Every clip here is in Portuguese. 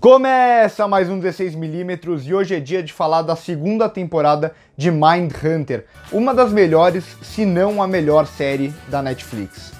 Começa mais um 16mm e hoje é dia de falar da segunda temporada de Mind Hunter, uma das melhores, se não a melhor série da Netflix.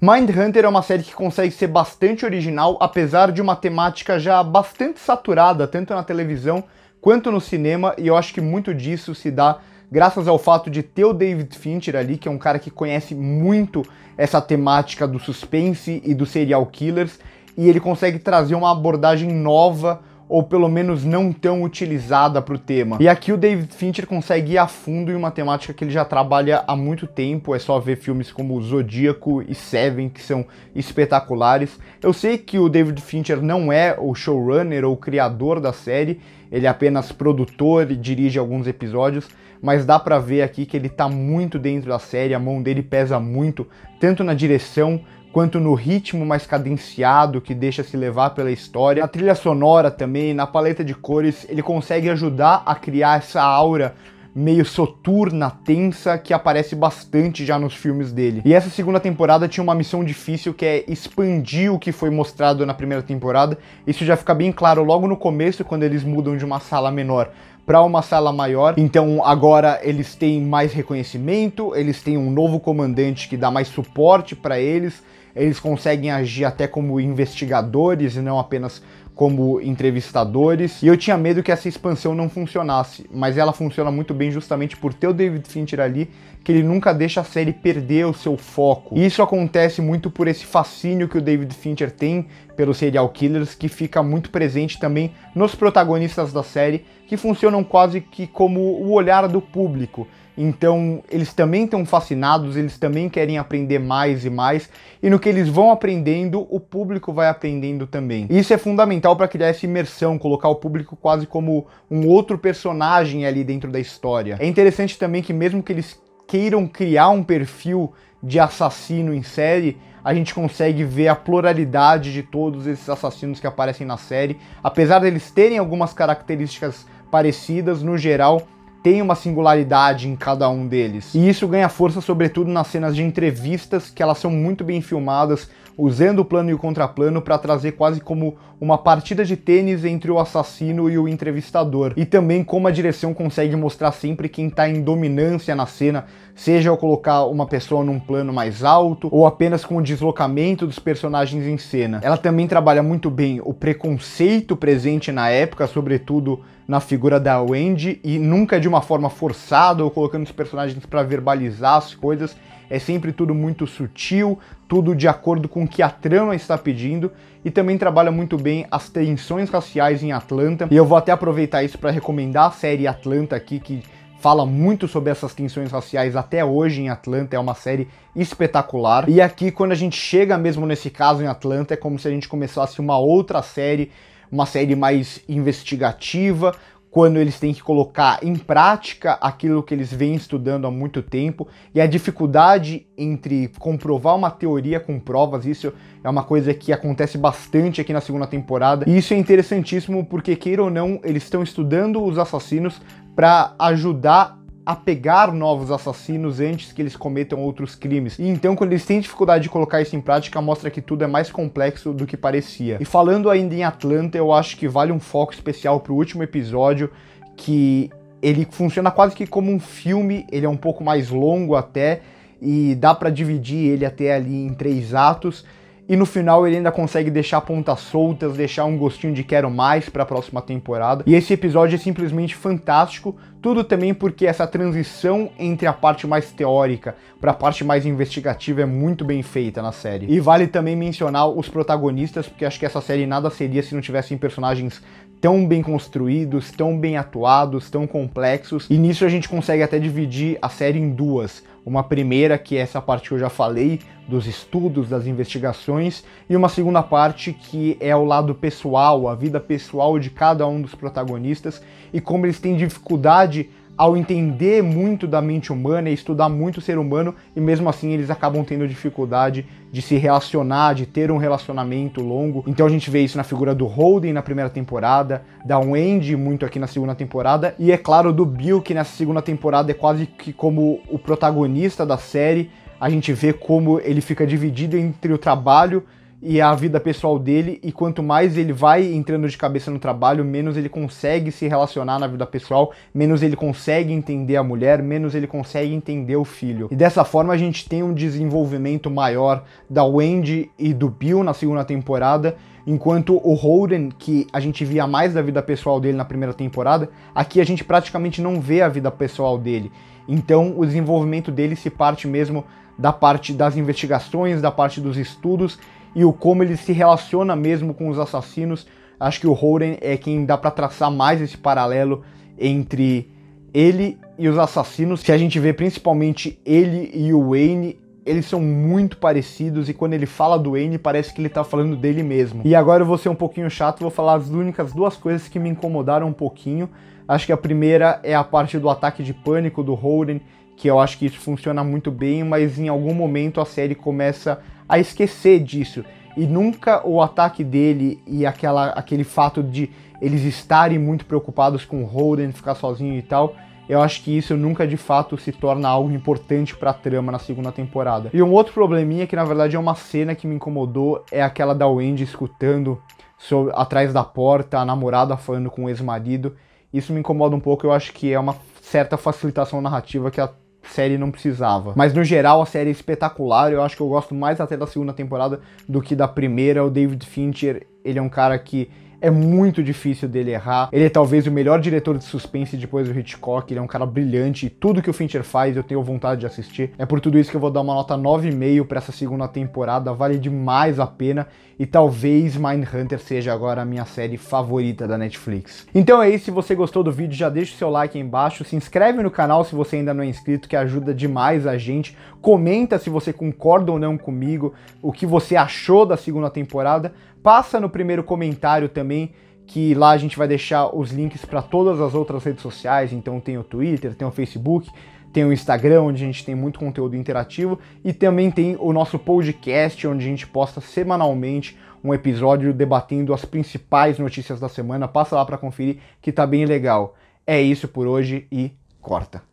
Mindhunter é uma série que consegue ser bastante original, apesar de uma temática já bastante saturada, tanto na televisão quanto no cinema, e eu acho que muito disso se dá graças ao fato de ter o David Fincher ali, que é um cara que conhece muito essa temática do suspense e dos serial killers, e ele consegue trazer uma abordagem nova ou pelo menos não tão utilizada para o tema. E aqui o David Fincher consegue ir a fundo em uma temática que ele já trabalha há muito tempo, é só ver filmes como Zodíaco e Seven, que são espetaculares. Eu sei que o David Fincher não é o showrunner ou o criador da série, ele é apenas produtor e dirige alguns episódios, mas dá para ver aqui que ele está muito dentro da série, a mão dele pesa muito, tanto na direção quanto no ritmo mais cadenciado que deixa se levar pela história. Na trilha sonora também, na paleta de cores, ele consegue ajudar a criar essa aura meio soturna, tensa, que aparece bastante já nos filmes dele. E essa segunda temporada tinha uma missão difícil que é expandir o que foi mostrado na primeira temporada. Isso já fica bem claro logo no começo, quando eles mudam de uma sala menor para uma sala maior. Então agora eles têm mais reconhecimento, eles têm um novo comandante que dá mais suporte para eles eles conseguem agir até como investigadores e não apenas como entrevistadores. E eu tinha medo que essa expansão não funcionasse, mas ela funciona muito bem justamente por ter o David Fincher ali, que ele nunca deixa a série perder o seu foco. E isso acontece muito por esse fascínio que o David Fincher tem pelos serial killers, que fica muito presente também nos protagonistas da série, que funcionam quase que como o olhar do público. Então, eles também estão fascinados, eles também querem aprender mais e mais, e no que eles vão aprendendo, o público vai aprendendo também. Isso é fundamental para criar essa imersão, colocar o público quase como um outro personagem ali dentro da história. É interessante também que mesmo que eles queiram criar um perfil de assassino em série, a gente consegue ver a pluralidade de todos esses assassinos que aparecem na série, apesar deles terem algumas características parecidas, no geral, tem uma singularidade em cada um deles. E isso ganha força sobretudo nas cenas de entrevistas, que elas são muito bem filmadas, usando o plano e o contraplano para trazer quase como uma partida de tênis entre o assassino e o entrevistador. E também como a direção consegue mostrar sempre quem está em dominância na cena, seja ao colocar uma pessoa num plano mais alto ou apenas com o deslocamento dos personagens em cena. Ela também trabalha muito bem o preconceito presente na época, sobretudo na figura da Wendy, e nunca de uma forma forçada ou colocando os personagens para verbalizar as coisas é sempre tudo muito sutil, tudo de acordo com o que a trama está pedindo e também trabalha muito bem as tensões raciais em Atlanta. E eu vou até aproveitar isso para recomendar a série Atlanta aqui que fala muito sobre essas tensões raciais até hoje em Atlanta, é uma série espetacular. E aqui quando a gente chega mesmo nesse caso em Atlanta, é como se a gente começasse uma outra série uma série mais investigativa, quando eles têm que colocar em prática aquilo que eles vêm estudando há muito tempo e a dificuldade entre comprovar uma teoria com provas, isso é uma coisa que acontece bastante aqui na segunda temporada. E isso é interessantíssimo porque queira ou não, eles estão estudando os assassinos para ajudar a pegar novos assassinos antes que eles cometam outros crimes. E então, quando eles têm dificuldade de colocar isso em prática, mostra que tudo é mais complexo do que parecia. E falando ainda em Atlanta, eu acho que vale um foco especial pro último episódio, que ele funciona quase que como um filme, ele é um pouco mais longo até, e dá para dividir ele até ali em três atos e no final ele ainda consegue deixar pontas soltas, deixar um gostinho de quero mais para a próxima temporada. E esse episódio é simplesmente fantástico, tudo também porque essa transição entre a parte mais teórica para a parte mais investigativa é muito bem feita na série. E vale também mencionar os protagonistas, porque acho que essa série nada seria se não tivessem personagens tão bem construídos, tão bem atuados, tão complexos, e nisso a gente consegue até dividir a série em duas. Uma primeira, que é essa parte que eu já falei, dos estudos, das investigações, e uma segunda parte que é o lado pessoal, a vida pessoal de cada um dos protagonistas e como eles têm dificuldade ao entender muito da mente humana e estudar muito o ser humano, e mesmo assim eles acabam tendo dificuldade de se relacionar, de ter um relacionamento longo. Então a gente vê isso na figura do Holden na primeira temporada, da Wendy muito aqui na segunda temporada, e é claro do Bill, que nessa segunda temporada é quase que como o protagonista da série. A gente vê como ele fica dividido entre o trabalho e a vida pessoal dele, e quanto mais ele vai entrando de cabeça no trabalho, menos ele consegue se relacionar na vida pessoal, menos ele consegue entender a mulher, menos ele consegue entender o filho. E dessa forma a gente tem um desenvolvimento maior da Wendy e do Bill na segunda temporada, enquanto o Holden, que a gente via mais da vida pessoal dele na primeira temporada, aqui a gente praticamente não vê a vida pessoal dele. Então o desenvolvimento dele se parte mesmo da parte das investigações, da parte dos estudos e o como ele se relaciona mesmo com os assassinos. Acho que o Holden é quem dá para traçar mais esse paralelo entre ele e os assassinos. Se a gente vê principalmente ele e o Wayne, eles são muito parecidos e quando ele fala do Wayne, parece que ele tá falando dele mesmo. E agora eu vou ser um pouquinho chato, vou falar as únicas duas coisas que me incomodaram um pouquinho. Acho que a primeira é a parte do ataque de pânico do Holden, que eu acho que isso funciona muito bem, mas em algum momento a série começa a esquecer disso. E nunca o ataque dele e aquela, aquele fato de eles estarem muito preocupados com o Holden ficar sozinho e tal, eu acho que isso nunca de fato se torna algo importante pra trama na segunda temporada. E um outro probleminha que na verdade é uma cena que me incomodou é aquela da Wendy escutando sobre, atrás da porta a namorada falando com o ex-marido. Isso me incomoda um pouco, eu acho que é uma certa facilitação narrativa que a série não precisava. Mas no geral a série é espetacular, eu acho que eu gosto mais até da segunda temporada do que da primeira. O David Fincher, ele é um cara que é muito difícil dele errar. Ele é talvez o melhor diretor de suspense depois do Hitchcock, ele é um cara brilhante e tudo que o Fincher faz eu tenho vontade de assistir. É por tudo isso que eu vou dar uma nota 9,5 para essa segunda temporada, vale demais a pena e talvez Mindhunter seja agora a minha série favorita da Netflix. Então é isso, se você gostou do vídeo já deixa o seu like aí embaixo, se inscreve no canal se você ainda não é inscrito que ajuda demais a gente comenta se você concorda ou não comigo, o que você achou da segunda temporada. Passa no primeiro comentário também, que lá a gente vai deixar os links para todas as outras redes sociais, então tem o Twitter, tem o Facebook, tem o Instagram, onde a gente tem muito conteúdo interativo, e também tem o nosso podcast, onde a gente posta semanalmente um episódio debatendo as principais notícias da semana. Passa lá para conferir que tá bem legal. É isso por hoje e corta.